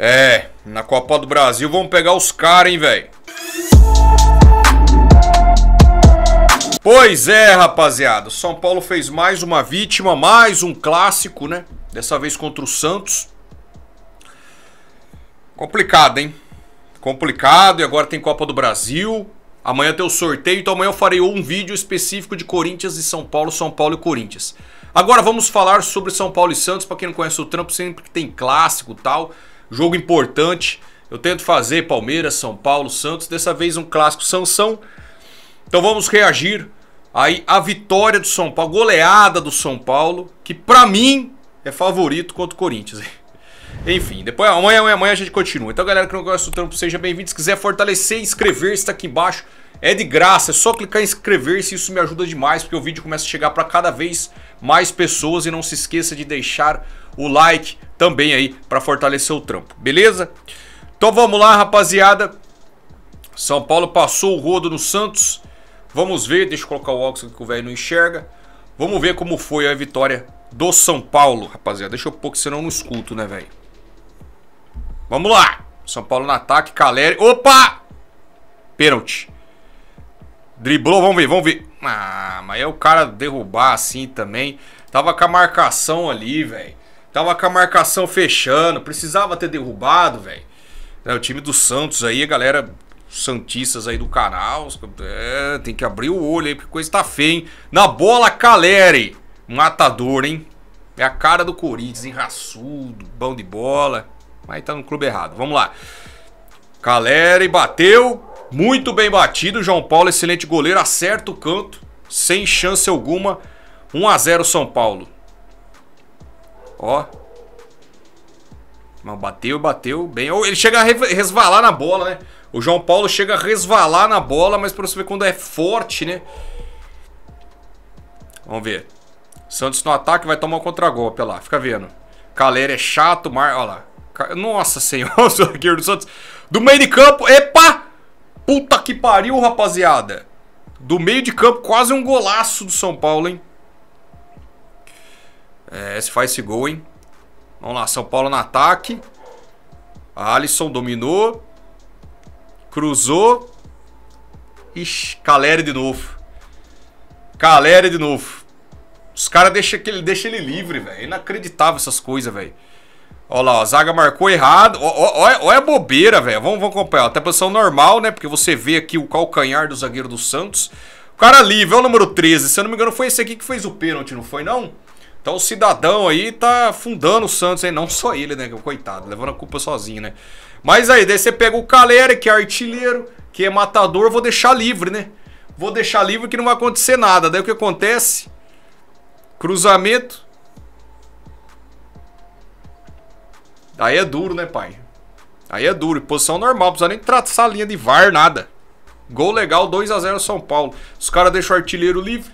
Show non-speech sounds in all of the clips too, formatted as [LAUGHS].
É, na Copa do Brasil vamos pegar os caras, hein, velho. Pois é, rapaziada. São Paulo fez mais uma vítima, mais um clássico, né? Dessa vez contra o Santos. Complicado, hein? Complicado. E agora tem Copa do Brasil. Amanhã tem o sorteio, então amanhã eu farei um vídeo específico de Corinthians e São Paulo, São Paulo e Corinthians. Agora vamos falar sobre São Paulo e Santos, para quem não conhece o trampo, sempre que tem clássico e tal jogo importante. Eu tento fazer Palmeiras, São Paulo, Santos, dessa vez um clássico Sansão. Então vamos reagir aí à vitória do São Paulo, goleada do São Paulo, que para mim é favorito contra o Corinthians. [LAUGHS] Enfim, depois amanhã, amanhã, amanhã a gente continua. Então, galera que não gosta do trampo, seja bem-vindo. Se quiser fortalecer, inscrever-se, tá aqui embaixo. É de graça, é só clicar em inscrever-se, isso me ajuda demais, porque o vídeo começa a chegar para cada vez mais pessoas e não se esqueça de deixar o like também aí para fortalecer o trampo, beleza? Então vamos lá, rapaziada. São Paulo passou o rodo no Santos. Vamos ver, deixa eu colocar o óculos que o velho não enxerga. Vamos ver como foi a vitória do São Paulo, rapaziada. Deixa eu pôr que senão eu não escuto, né, velho? Vamos lá. São Paulo no ataque, Caleri. Opa! Pênalti. Driblou, vamos ver, vamos ver. Ah, mas é o cara derrubar assim também. Tava com a marcação ali, velho. Tava com a marcação fechando. Precisava ter derrubado, velho. É, o time do Santos aí, a galera Santistas aí do canal. É, tem que abrir o olho aí, porque coisa tá feia, hein? Na bola, Caleri. Matador, hein? É a cara do Corinthians, hein? Raçudo, bom de bola. Mas tá no clube errado. Vamos lá. Caleri bateu. Muito bem batido, João Paulo, excelente goleiro, acerta o canto, sem chance alguma. 1 a 0 São Paulo. Ó. Mas bateu, bateu bem. Ele chega a resvalar na bola, né? O João Paulo chega a resvalar na bola, mas pra você ver quando é forte, né? Vamos ver. Santos no ataque vai tomar um contragolpe, olha lá, fica vendo. Calera é chato, Mar... olha lá. Nossa senhora, [LAUGHS] o zagueiro do Santos. Do meio de campo, epa! Puta que pariu, rapaziada. Do meio de campo, quase um golaço do São Paulo, hein? É, se faz esse gol, hein? Vamos lá, São Paulo no ataque. A Alisson dominou. Cruzou. Ixi, Caleri de novo. Caleri de novo. Os caras deixam deixa ele livre, velho. É inacreditável essas coisas, velho. Olha lá, ó, a zaga marcou errado. Olha a é bobeira, velho. Vamos, vamos acompanhar. Até posição normal, né? Porque você vê aqui o calcanhar do zagueiro do Santos. O cara livre, é o número 13. Se eu não me engano, foi esse aqui que fez o pênalti, não foi, não? Então o cidadão aí tá fundando o Santos, hein? Não só ele, né? Coitado, levando a culpa sozinho, né? Mas aí, daí você pega o Caleri, que é artilheiro, que é matador, vou deixar livre, né? Vou deixar livre que não vai acontecer nada. Daí o que acontece? Cruzamento. Aí é duro, né, pai? Aí é duro. Posição normal, não precisa nem traçar a linha de VAR, nada. Gol legal, 2 a 0 São Paulo. Os caras deixam o artilheiro livre.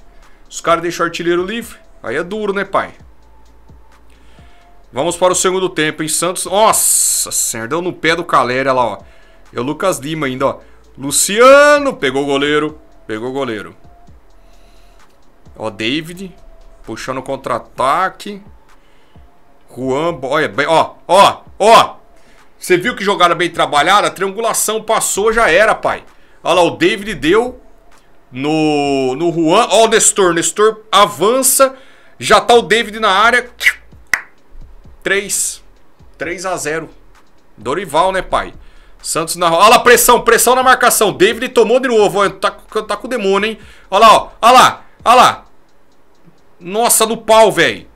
Os caras deixam o artilheiro livre. Aí é duro, né, pai? Vamos para o segundo tempo, em Santos. Nossa senhora, deu no pé do olha lá, ó. É o Lucas Lima ainda, ó. Luciano pegou o goleiro. Pegou o goleiro. Ó, David puxando contra-ataque. Juan, olha, bem, ó, ó, ó. Você viu que jogada bem trabalhada? A triangulação passou, já era, pai. Olha lá, o David deu no, no Juan. Olha o Nestor, Nestor avança. Já tá o David na área. 3. 3 a 0. Dorival, né, pai? Santos na. Olha lá, pressão, pressão na marcação. David tomou de novo. Ó, tá, tá com o demônio, hein? Olha lá, ó. Olha lá, olha lá. Nossa, no pau, velho.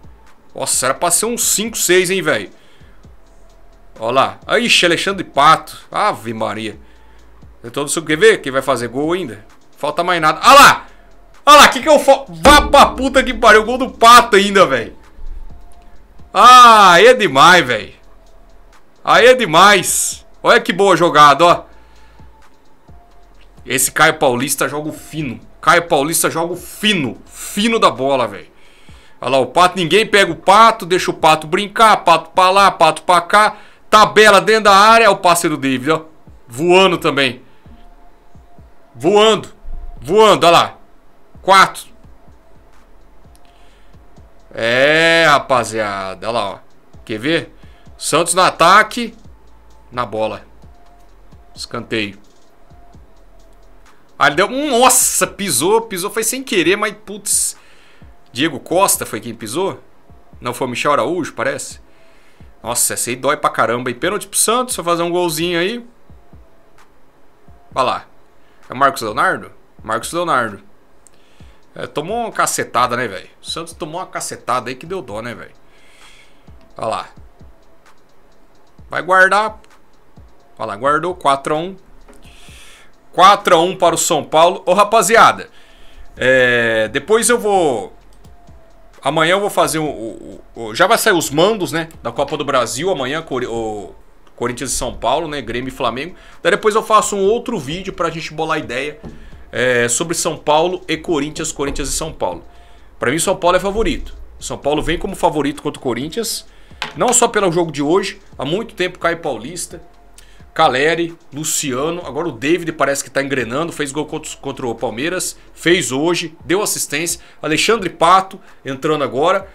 Nossa, era pra ser um 5, 6, hein, velho? Olha lá. Ixi, Alexandre Pato. Ave Maria. Eu tô no seu... Quer ver quem vai fazer gol ainda? Falta mais nada. Olha lá! Olha lá, que que eu falo? Vá pra puta que pariu. Gol do Pato ainda, velho. Ah, aí é demais, velho. Aí é demais. Olha que boa jogada, ó. Esse Caio Paulista joga fino. Caio Paulista joga fino. Fino da bola, velho. Olha lá, o pato, ninguém pega o pato, deixa o pato brincar, pato pra lá, pato pra cá. Tabela dentro da área, é o parceiro David, ó. Voando também. Voando. Voando, olha lá. Quatro. É, rapaziada. Olha lá, ó. Quer ver? Santos no ataque. Na bola. Escanteio. Ah, ele deu. Nossa, pisou, pisou. Foi sem querer, mas putz. Diego Costa foi quem pisou? Não foi o Michel Araújo, parece? Nossa, essa aí dói pra caramba. E pênalti pro Santos, só fazer um golzinho aí. Vai lá. É o Marcos Leonardo? Marcos Leonardo. É, tomou uma cacetada, né, velho? O Santos tomou uma cacetada aí que deu dó, né, velho? Olha lá. Vai guardar. Olha lá, guardou 4x1. 4x1 para o São Paulo. Ô, rapaziada. É, depois eu vou Amanhã eu vou fazer o, Já vai sair os mandos, né? Da Copa do Brasil. Amanhã, Cor o Corinthians e São Paulo, né? Grêmio e Flamengo. Daí depois eu faço um outro vídeo pra gente bolar ideia é, sobre São Paulo e Corinthians, Corinthians e São Paulo. Para mim, São Paulo é favorito. São Paulo vem como favorito contra o Corinthians. Não só pelo jogo de hoje, há muito tempo cai paulista. Caleri, Luciano, agora o David parece que está engrenando, fez gol contra o Palmeiras, fez hoje, deu assistência, Alexandre Pato entrando agora,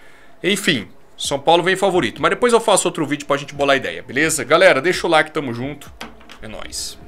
enfim, São Paulo vem favorito, mas depois eu faço outro vídeo para a gente bolar a ideia, beleza? Galera, deixa o like, tamo junto, é nóis.